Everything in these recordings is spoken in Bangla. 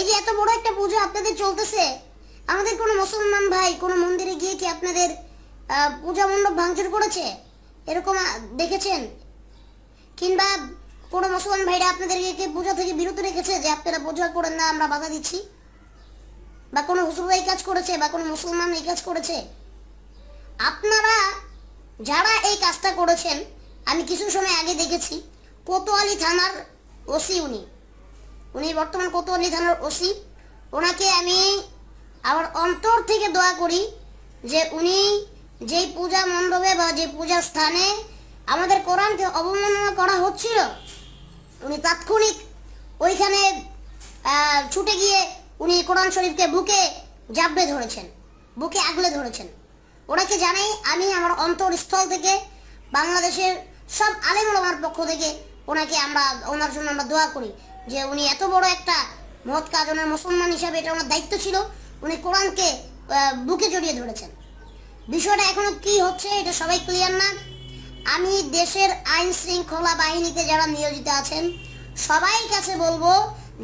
এই যে এত বড় একটা পূজা আপনাদের চলতেছে আমাদের কোনো মুসলমান ভাই কোনো মন্দিরে গিয়ে কি আপনাদের পূজা মণ্ডপ ভাঙচুর করেছে এরকম দেখেছেন কিংবা কোনো মুসলমান ভাইরা আপনাদেরকে কি পূজা থেকে বিরত রেখেছে যে আপনারা পূজা করেন না আমরা বাধা দিচ্ছি বা কোনো হুসুর এই কাজ করেছে বা কোনো মুসলমান এই কাজ করেছে আপনারা যারা এই কাজটা করেছেন আমি কিছু সময় আগে দেখেছি কোতোয়ালি থানার ওসি উনি উনি বর্তমান কোতোয়ালি থানার ওসি ওনাকে আমি আমার অন্তর থেকে দোয়া করি যে উনি যেই পূজা মণ্ডপে বা যে পূজা স্থানে আমাদের কোরআনকে অবমাননা করা হচ্ছিল উনি তাৎক্ষণিক ওইখানে ছুটে গিয়ে উনি কোরআন শরীফকে বুকে জাবড়ে ধরেছেন বুকে আগলে ধরেছেন ওনাকে জানাই আমি আমার অন্তরস্থল থেকে বাংলাদেশের সব আলেমার পক্ষ থেকে ওনাকে আমরা ওনার জন্য আমরা দোয়া করি যে উনি এত বড় একটা মহৎ কাজ ওনার মুসলমান হিসাবে এটা ওনার দায়িত্ব ছিল উনি কোরআনকে বুকে জড়িয়ে ধরেছেন বিষয়টা এখনো কি হচ্ছে এটা সবাই ক্লিয়ার না আমি দেশের আইন শৃঙ্খলা বাহিনীতে যারা নিয়োজিত আছেন সবাই কাছে বলবো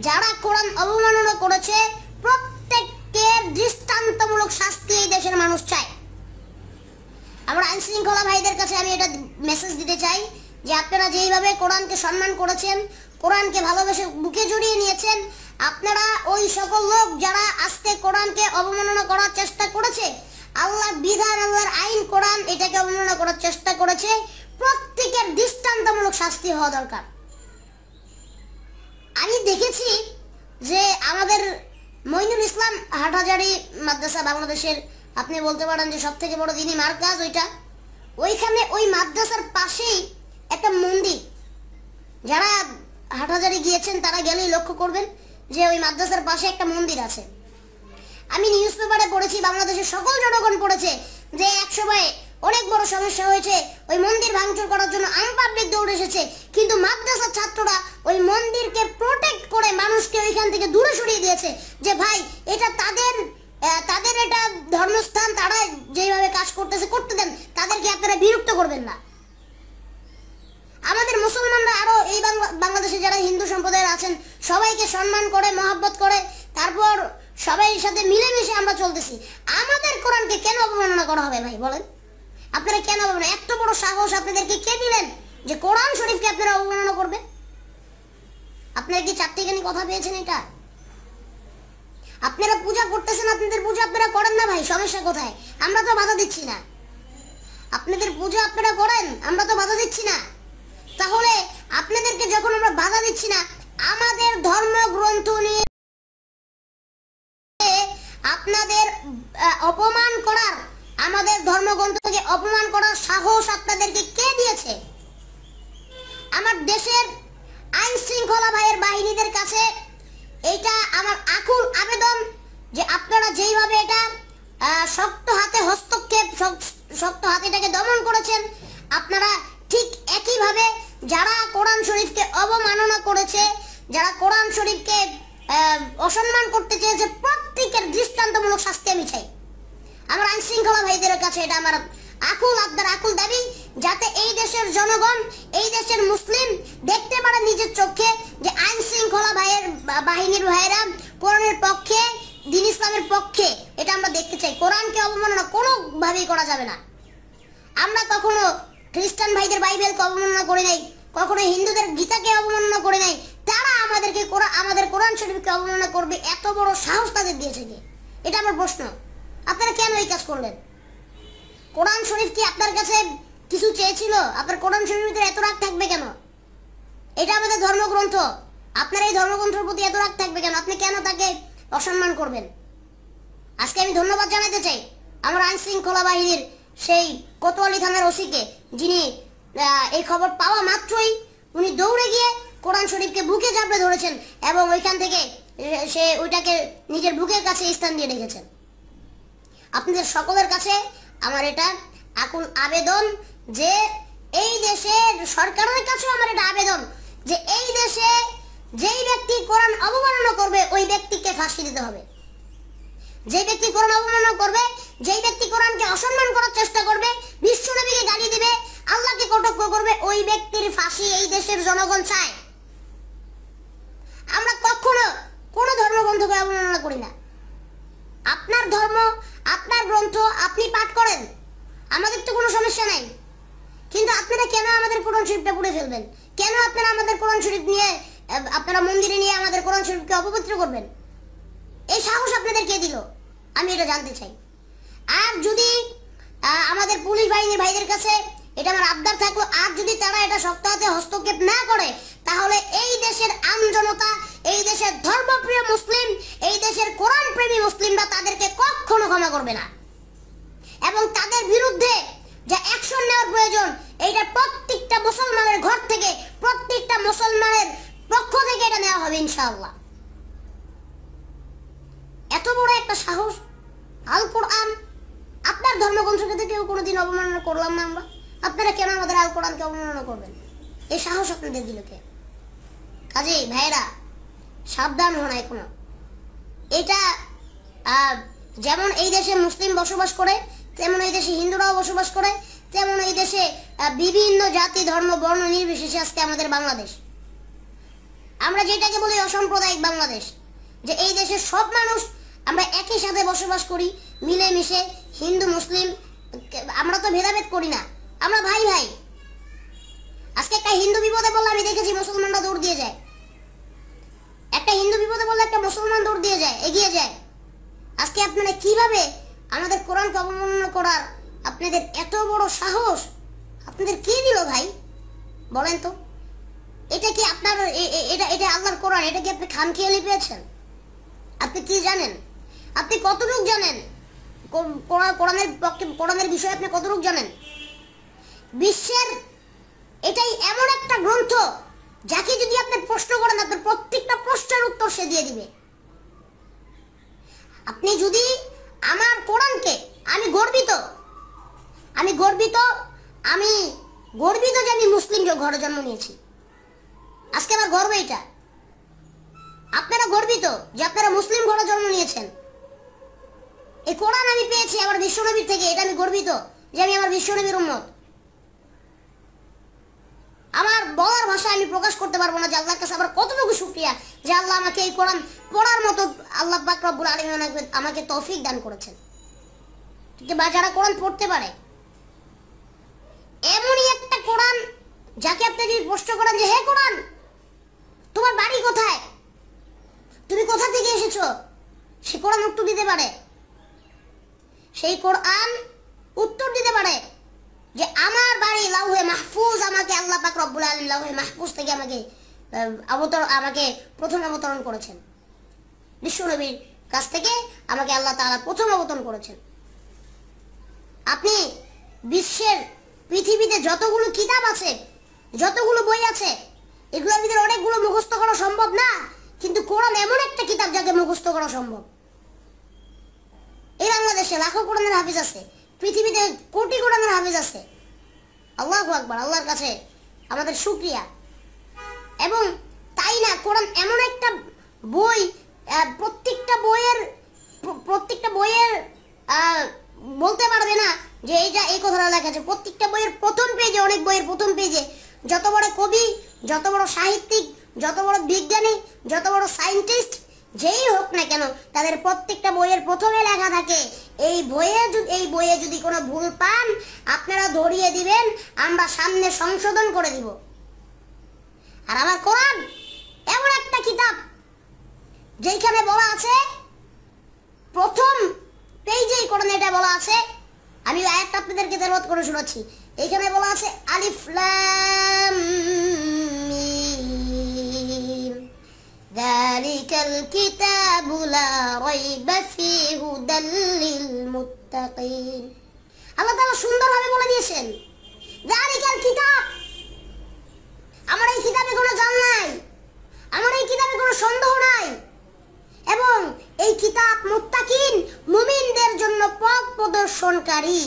যারা কোরআন অবমাননা করেছে প্রত্যেককে দৃষ্টান্তমূলক শাস্তি এই দেশের মানুষ চায় আমার আইন শৃঙ্খলা ভাইদের কাছে আমি এটা মেসেজ দিতে চাই যে আপনারা যেইভাবে কোরআনকে সম্মান করেছেন কোরআনকে ভালোবেসে বুকে জড়িয়ে নিয়েছেন আপনারা ওই সকল লোক যারা আজকে কোরআনকে অবমাননা করার চেষ্টা করেছে আল্লাহর বিধান আল্লাহর আইন কোরআন এটাকে অবমাননা করার চেষ্টা করেছে প্রত্যেকের দৃষ্টান্তমূলক শাস্তি হওয়া দরকার আমি দেখেছি যে আমাদের মইনুল ইসলাম হাটহাজারি মাদ্রাসা বাংলাদেশের আপনি বলতে পারেন যে সব থেকে বড় দিনই মার্কাজ ওইটা ওইখানে ওই মাদ্রাসার পাশেই একটা মন্দির যারা হাটহাজারি গিয়েছেন তারা গেলেই লক্ষ্য করবেন যে ওই মাদ্রাসার পাশে একটা মন্দির আছে আমি নিউজ পেপারে পড়েছি বাংলাদেশের সকল জনগণ পড়েছে যে এক সময়ে অনেক বড় সমস্যা হয়েছে ওই মন্দির ভাঙচুর করার জন্য আনপাবলিক দৌড়ে এসেছে কিন্তু মাদ্রাসার ছাত্ররা ওই মন্দিরকে প্রোটেক্ট করে মানুষকে ওইখান থেকে দূরে সরিয়ে দিয়েছে যে ভাই এটা তাদের তাদের এটা ধর্মস্থান তারা যেইভাবে কাজ করতেছে করতে দেন তাদেরকে আপনারা বিরক্ত করবেন না আমাদের মুসলমানরা আরও এই বাংলাদেশে যারা হিন্দু সম্প্রদায়ের আছেন সবাইকে সম্মান করে মহাব্বত করে তারপর সবাই সাথে মিলেমিশে আমরা চলতেছি আমাদের কোরআনকে কেন অবমাননা করা হবে ভাই বলেন আপনারা কেন অবমাননা এত বড় সাহস আপনাদেরকে কে দিলেন যে কোরআন শরীফকে আপনারা অবমাননা করবে আপনারা কি চারটিখানি কথা পেয়েছেন এটা আপনারা পূজা করতেছেন আপনাদের পূজা আপনারা করেন না ভাই সমস্যা কোথায় আমরা তো বাধা দিচ্ছি না আপনাদের পূজা আপনারা করেন আমরা তো বাধা দিচ্ছি না তাহলে আপনাদেরকে যখন আমরা বাধা দিচ্ছি না আমাদের ধর্মগ্রন্থ নিয়ে আপনাদের অপমান করার আমাদের ধর্মগ্রন্থকে অপমান করার সাহস আপনাদেরকে কে দিয়েছে আমার দেশের আইন শৃঙ্খলা ভাইয়ের বাহিনীদের কাছে এটা আমার আকুল আবেদন যে আপনারা যেইভাবে এটা শক্ত হাতে হস্তক্ষেপ শক্ত হাতে এটাকে দমন করেছেন আপনারা ঠিক একইভাবে যারা কোরআন শরীফকে অবমাননা করেছে যারা কোরআন শরীফকে অসম্মান করতে চেয়েছে প্রত্যেকের দৃষ্টান্তমূলক শাস্তি আমি চাই আমার আইন শৃঙ্খলা ভাইদের কাছে এটা আমার আকুল আবদার আকুল দাবি যাতে এই দেশের জনগণ এই দেশের মুসলিম দেখতে পারে নিজের চোখে যে আইন শৃঙ্খলা ভাইয়ের বাহিনীর ভাইয়েরা কোরআনের পক্ষে দিন ইসলামের পক্ষে এটা আমরা দেখতে চাই কোরআনকে অবমাননা কোনোভাবেই করা যাবে না আমরা কখনো খ্রিস্টান ভাইদের বাইবেল অবমাননা করে দেয় কখনো হিন্দুদের গীতাকে অবমাননা করে দেয় তারা আমাদেরকে আমাদের কোরআন শরীফকে অবমাননা করবে এত বড় সাহস তাদের দিয়েছে কি এটা আমার প্রশ্ন আপনারা কেন এই কাজ করলেন কোরআন শরীফ কি আপনার কাছে কিছু চেয়েছিল আপনার কোরআন শরীফের এত রাগ থাকবে কেন এটা আমাদের ধর্মগ্রন্থ আপনার এই ধর্মগ্রন্থের প্রতি এত রাগ থাকবে কেন আপনি কেন তাকে অসম্মান করবেন আজকে আমি ধন্যবাদ জানাতে চাই আমার আইন শৃঙ্খলা বাহিনীর সেই কোতোয়ালি থানার ওসিকে যিনি এই খবর পাওয়া মাত্রই উনি দৌড়ে গিয়ে কোরআন শরীফকে বুকে চাপড়ে ধরেছেন এবং ওইখান থেকে সে ওইটাকে নিজের বুকের কাছে স্থান দিয়ে রেখেছেন আপনাদের সকলের কাছে আমার এটা আকুল আবেদন যে এই দেশে সরকারের কাছেও আমার এটা আবেদন যে এই দেশে যেই ব্যক্তি কোরআন অবমাননা করবে ওই ব্যক্তিকে ফাঁসি দিতে হবে যে ব্যক্তি কোরআন অবমাননা করবে যেই ব্যক্তি কোরআনকে অসম্মান করার চেষ্টা করবে বিশ্বনবীকে গালি দিবে আল্লাহকে কটক্য করবে ওই ব্যক্তির ফাঁসি এই দেশের জনগণ চায় আমরা কখনো কোনো ধর্মগ্রন্থকে অবমাননা করি না আপনার ধর্ম আপনার গ্রন্থ আপনি পাঠ করেন আমাদের তো কোনো সমস্যা নাই কিন্তু আপনারা কেন আমাদের কোরআন শরীফটা পুড়ে ফেলবেন কেন আপনারা আমাদের কোরআন শরীফ নিয়ে আপনারা মন্দিরে নিয়ে আমাদের কোরআন শরীফকে অপবিত্র করবেন এই সাহস আপনাদের কে দিল আমি এটা জানতে চাই আর যদি আমাদের পুলিশ বাহিনীর ভাইদের কাছে এটা আমার আবদার থাকলো আজ যদি তারা এটা সপ্তাহতে হস্তক্ষেপ না করে তাহলে এই দেশের আমজনতা এই দেশের ধর্মপ্রিয় মুসলিম এই দেশের কোরআন প্রেমী মুসলিমরা তাদেরকে কখনো ক্ষমা করবে না এবং তাদের বিরুদ্ধে যে অ্যাকশন নেওয়ার প্রয়োজন এইটা প্রত্যেকটা মুসলমানের ঘর থেকে প্রত্যেকটা মুসলমানের পক্ষ থেকে এটা নেওয়া হবে ইনশাআল্লাহ এত বড় একটা সাহস আল কোরআন আপনার ধর্মগ্রন্থকে কেউ কোনোদিন অবমাননা করলাম না আমরা আপনারা কেন আমাদের আল কোরআনকে অবমাননা করবেন এই সাহস আপনাদের দিল কে কাজেই ভাইরা সাবধান হন এখনো এটা যেমন এই দেশে মুসলিম বসবাস করে তেমন এই দেশে হিন্দুরাও বসবাস করে তেমন এই দেশে বিভিন্ন জাতি ধর্ম বর্ণ নির্বিশেষে আসতে আমাদের বাংলাদেশ আমরা যেটাকে বলি অসাম্প্রদায়িক বাংলাদেশ যে এই দেশের সব মানুষ আমরা একই সাথে বসবাস করি মিলেমিশে হিন্দু মুসলিম আমরা তো ভেদাভেদ করি না আমরা ভাই ভাই আজকে একটা হিন্দু বিপদে বললে আমি দেখেছি মুসলমানরা দৌড় দিয়ে যায় একটা হিন্দু বিপদে বললে একটা মুসলমান দৌড় দিয়ে যায় এগিয়ে যায় আজকে আপনারা কিভাবে আমাদের কোরআনকে অবমাননা করার আপনাদের এত বড় সাহস আপনাদের কি দিল ভাই বলেন তো এটা কি আপনার এটা এটা আল্লাহর কোরআন এটা কি আপনি খামখেয়ালি পেয়েছেন আপনি কি জানেন আপনি কতটুকু জানেন কোরআনের পক্ষে কোরআনের বিষয়ে আপনি কতটুকু জানেন বিশ্বের এটাই এমন একটা গ্রন্থ যাকে যদি আপনি প্রশ্ন করেন আপনার প্রত্যেকটা প্রশ্নের উত্তর সে দিয়ে দিবে আপনি যদি আমার কোরআনকে আমি গর্বিত আমি গর্বিত আমি গর্বিত যে আমি মুসলিম ঘরে জন্ম নিয়েছি আজকে আমার গর্ব এটা আপনারা গর্বিত যে আপনারা মুসলিম ঘরে জন্ম নিয়েছেন এই কোরআন আমি পেয়েছি আমার বিশ্বনবীর থেকে এটা আমি গর্বিত যে আমি আমার বিশ্বনবীর উন্মত আমার বলার ভাষায় আমি প্রকাশ করতে পারবো না যে আল্লাহর কাছে আমার কতটুকু সুক্রিয়া যে আল্লাহ আমাকে এই কোরআন পড়ার মতো আল্লাহ পাক রব্বুল আলমিন আমাকে তৌফিক দান করেছেন বা যারা কোরআন পড়তে পারে এমনই একটা কোরআন যাকে আপনি যদি প্রশ্ন করেন যে হে কোরআন তোমার বাড়ি কোথায় তুমি কোথা থেকে এসেছো সে কোরআন উত্তর দিতে পারে সেই কোরআন উত্তর দিতে পারে যে আমার বাড়ি লাউহে মাহফুজ আমাকে আল্লাহ পাক রব্বুল আলম লাউহে মাহফুজ থেকে আমাকে অবতর আমাকে প্রথম অবতরণ করেছেন বিশ্বনবীর কাছ থেকে আমাকে আল্লাহ তালা প্রথম অবতরণ করেছেন আপনি বিশ্বের পৃথিবীতে যতগুলো কিতাব আছে যতগুলো বই আছে এগুলোর ভিতরে অনেকগুলো মুখস্থ করা সম্ভব না কিন্তু কোরআন এমন একটা কিতাব যাকে মুখস্থ করা সম্ভব এই বাংলাদেশে লাখো কোরআনের হাফিজ আছে পৃথিবীতে কোটি আমার হাফেজ আছে আল্লাহ আকবর আল্লাহর কাছে আমাদের সুক্রিয়া এবং তাই না কোরআন এমন একটা বই প্রত্যেকটা বইয়ের প্রত্যেকটা বইয়ের বলতে পারবে না যে এইটা এই কথাটা লেখা আছে প্রত্যেকটা বইয়ের প্রথম পেজে অনেক বইয়ের প্রথম পেজে যত বড় কবি যত বড় সাহিত্যিক যত বড় বিজ্ঞানী যত বড় সায়েন্টিস্ট যেই হোক না কেন তাদের প্রত্যেকটা বইয়ের প্রথমে লেখা থাকে এই বইয়ে যদি এই বইয়ে যদি কোনো ভুল পান আপনারা ধরিয়ে দিবেন আমরা সামনে সংশোধন করে দিব আর আমার কোরআন এমন একটা কিতাব যেইখানে বলা আছে প্রথম পেজেই কোরআন এটা বলা আছে আমি আয়াতটা আপনাদেরকে তেলবাদ করে শুনেছি এইখানে বলা আছে আলিফ লাম ذلك الكتاب لا ريب فيه هدى للمتقين আল্লাহ তাআলা সুন্দরভাবে বলে দিয়েছেন যালিকাল কিতাব আমার এই কিতাবে কোনো জান নাই আমার এই কিতাবে কোনো সন্দেহ নাই এবং এই কিতাব মুত্তাকিন মুমিনদের জন্য পথ প্রদর্শনকারী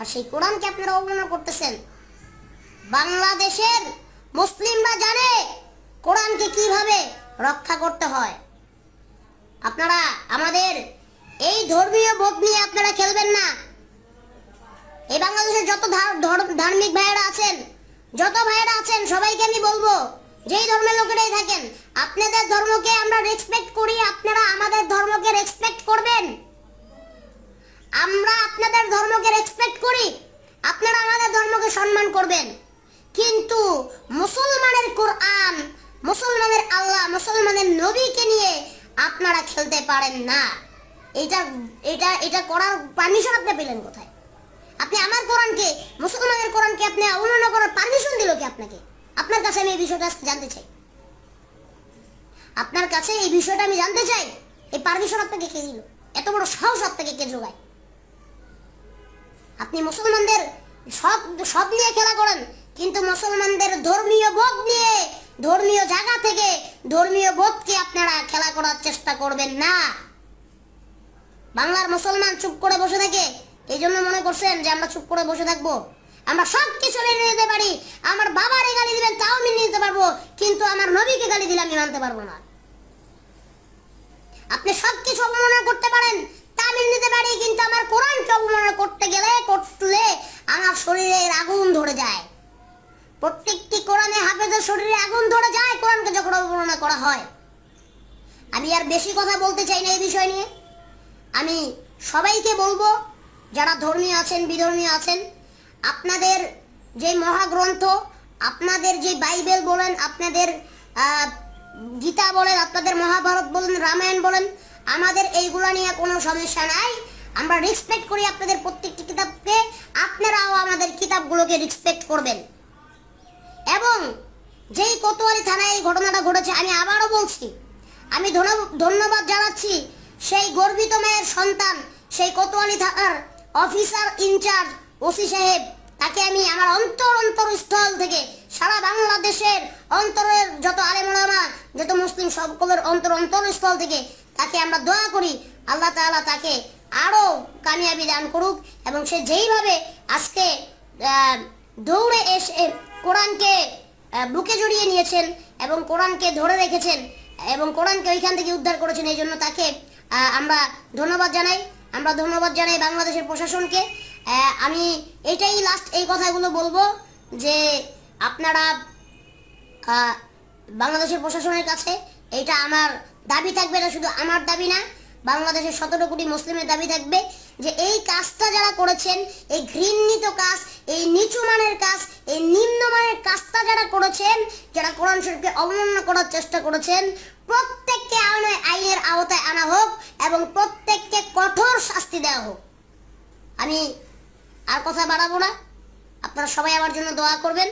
আর সেই কোরআনকে আপনারা অবমাননা করতেছেন বাংলাদেশের মুসলিমরা জানে কোরআনকে কিভাবে রক্ষা করতে হয় আপনারা আমাদের এই ধর্মীয় বোধ নিয়ে আপনারা খেলবেন না এই বাংলাদেশের যত ধার্মিক ভাইয়েরা আছেন যত ভাইয়েরা আছেন সবাইকে আমি বলবো যেই ধর্মের লোকেরাই থাকেন আপনাদের ধর্মকে আমরা রেসপেক্ট করি আপনারা আমাদের ধর্মকে রেসপেক্ট করবেন আমরা আপনাদের ধর্মকে রেসপেক্ট করি আপনারা আমাদের ধর্মকে সম্মান করবেন কিন্তু মুসলমানের কোরআন মুসলমানের আল্লাহ মুসলমানের নবীকে নিয়ে আপনারা খেলতে পারেন না এটা এটা এটা করার পারমিশন আপনি পেলেন কোথায় আপনি আমার কোরআনকে মুসলমানের কোরআনকে আপনি অবমাননা করার পারমিশন দিল কি আপনাকে আপনার কাছে আমি এই বিষয়টা জানতে চাই আপনার কাছে এই বিষয়টা আমি জানতে চাই এই পারমিশন আপনাকে কে দিল এত বড় সাহস আপনাকে কে যোগায় আপনি মুসলমানদের সব সব নিয়ে খেলা করেন কিন্তু মুসলমানদের ধর্মীয় বোধ নিয়ে ধর্মীয় জায়গা থেকে ধর্মীয় বোধকে আপনারা খেলা করার চেষ্টা করবেন না বাংলার মুসলমান চুপ করে বসে থাকে এই জন্য মনে করছেন যে আমরা চুপ করে বসে থাকবো আমরা সব কিছু মেনে নিতে পারি আমার বাবারে গালি দিবেন তাও মেনে নিতে পারবো কিন্তু আমার নবীকে গালি দিলে আমি মানতে পারবো না আপনি সব কিছু অবমাননা করতে পারেন তা মেনে নিতে পারি কিন্তু আমার কোরআনকে অবমাননা করতে গেলে করলে আমার শরীরে আগুন ধরে যায় শরীরে আগুন ধরে যায় কোরআনকে যখন অবমাননা করা হয় আমি আর বেশি কথা বলতে চাই না এই বিষয় নিয়ে আমি সবাইকে বলবো যারা ধর্মীয় আছেন বিধর্মী আছেন আপনাদের যে মহাগ্রন্থ আপনাদের যে বাইবেল বলেন আপনাদের গীতা বলেন আপনাদের মহাভারত বলেন রামায়ণ বলেন আমাদের এইগুলো নিয়ে কোনো সমস্যা নাই আমরা রেসপেক্ট করি আপনাদের প্রত্যেকটি কিতাবকে আপনারাও আমাদের কিতাবগুলোকে রেসপেক্ট করবেন এবং যেই কোতোয়ালি থানায় এই ঘটনাটা ঘটেছে আমি আবারও বলছি আমি ধন্যবাদ জানাচ্ছি সেই গর্বিত মায়ের সন্তান সেই কোতোয়ালি থানার অফিসার ইনচার্জ ওসি সাহেব তাকে আমি আমার অন্তর অন্তরস্থল থেকে সারা বাংলাদেশের অন্তরের যত আলেমা যত মুসলিম সকলের অন্তর অন্তরস্থল থেকে তাকে আমরা দোয়া করি আল্লাহ তালা তাকে আরও কামিয়াবি দান করুক এবং সে যেইভাবে আজকে দৌড়ে এসে কোরআনকে বুকে জড়িয়ে নিয়েছেন এবং কোরআনকে ধরে রেখেছেন এবং কোরআনকে ওইখান থেকে উদ্ধার করেছেন এই জন্য তাকে আমরা ধন্যবাদ জানাই আমরা ধন্যবাদ জানাই বাংলাদেশের প্রশাসনকে আমি এটাই লাস্ট এই কথাগুলো বলবো যে আপনারা বাংলাদেশের প্রশাসনের কাছে এটা আমার দাবি থাকবে এটা শুধু আমার দাবি না বাংলাদেশের সতেরো কোটি মুসলিমের দাবি থাকবে যে এই কাজটা যারা করেছেন এই ঘৃণিত কাজ এই নিচু মানের কাজ এই নিম্নমানের কাজটা যারা করেছেন যারা কোরআন শরীফকে অবমাননা করার চেষ্টা করেছেন প্রত্যেককে আইনের আওতায় আনা হোক এবং প্রত্যেককে কঠোর শাস্তি দেওয়া হোক আমি আর কথা বাড়াবো না আপনারা সবাই আমার জন্য দোয়া করবেন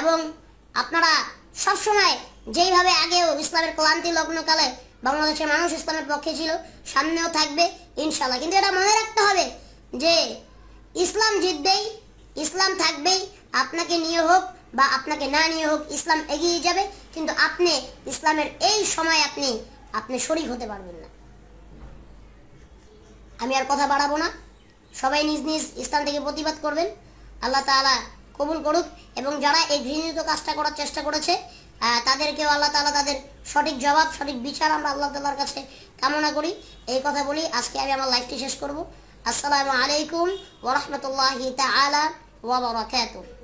এবং আপনারা সবসময় যেইভাবে আগেও ইসলামের ক্লান্তি লগ্নকালে বাংলাদেশের মানুষ ইসলামের পক্ষে ছিল সামনেও থাকবে ইনশাল্লাহ কিন্তু এটা মনে রাখতে হবে যে ইসলাম জিতবেই ইসলাম থাকবেই আপনাকে নিয়ে হোক বা আপনাকে না নিয়ে হোক ইসলাম এগিয়ে যাবে কিন্তু আপনি ইসলামের এই সময় আপনি আপনি শরিক হতে পারবেন না আমি আর কথা বাড়াবো না সবাই নিজ নিজ ইসলাম থেকে প্রতিবাদ করবেন আল্লাহ তালা কবুল করুক এবং যারা এই ঘৃণিত কাজটা করার চেষ্টা করেছে তাদেরকেও আল্লাহ তালা তাদের সঠিক জবাব সঠিক বিচার আমরা আল্লাহ তালার কাছে কামনা করি এই কথা বলি আজকে আমি আমার লাইফটি শেষ করবো আসসালামু আলাইকুম ওরহমতুল্লাহ তালা ওবরাকাতুহ